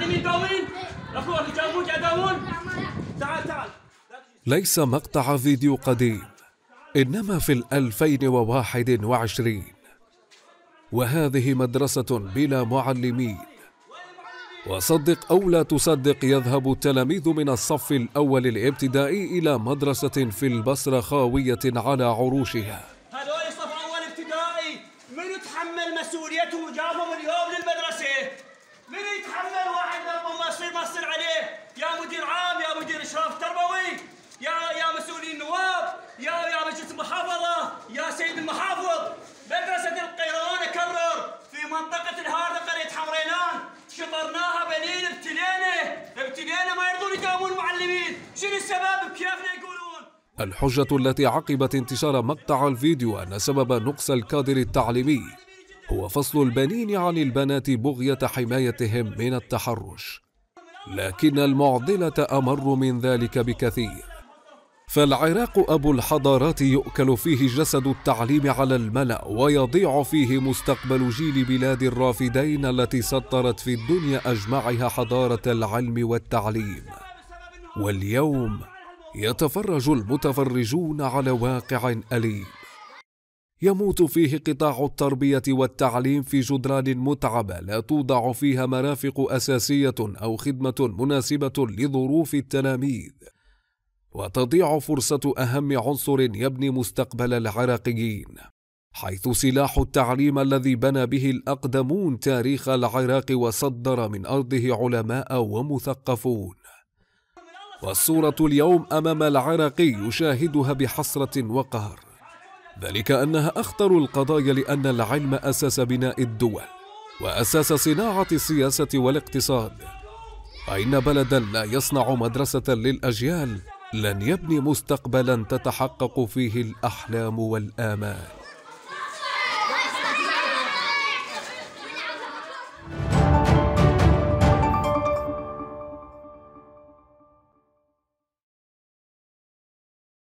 يعني ليس مقطع فيديو قديم إنما في 2021 وهذه مدرسة بلا معلمين وصدق أو لا تصدق يذهب التلاميذ من الصف الأول الابتدائي إلى مدرسة في البصرة خاوية على عروشها هذول الصف الأول ابتدائي من يتحمل مسؤوليتهم وجابهم اليوم للمدرسة من يتحمل الحكام المعلمين شنو الشباب بكيفنا يقولون الحجة التي عقبت انتشار مقطع الفيديو أن سبب نقص الكادر التعليمي هو فصل البنين عن البنات بغية حمايتهم من التحرش لكن المعضلة أمر من ذلك بكثير فالعراق أبو الحضارات يؤكل فيه جسد التعليم على الملأ ويضيع فيه مستقبل جيل بلاد الرافدين التي سطرت في الدنيا أجمعها حضارة العلم والتعليم واليوم يتفرج المتفرجون على واقع أليم يموت فيه قطاع التربية والتعليم في جدران متعبة لا توضع فيها مرافق أساسية أو خدمة مناسبة لظروف التلاميذ وتضيع فرصة أهم عنصر يبني مستقبل العراقيين حيث سلاح التعليم الذي بنى به الأقدمون تاريخ العراق وصدر من أرضه علماء ومثقفون والصورة اليوم أمام العراقي يشاهدها بحسرة وقهر ذلك أنها أخطر القضايا لأن العلم أساس بناء الدول وأساس صناعة السياسة والاقتصاد فإن بلدا لا يصنع مدرسة للأجيال لن يبني مستقبلا تتحقق فيه الأحلام والآمال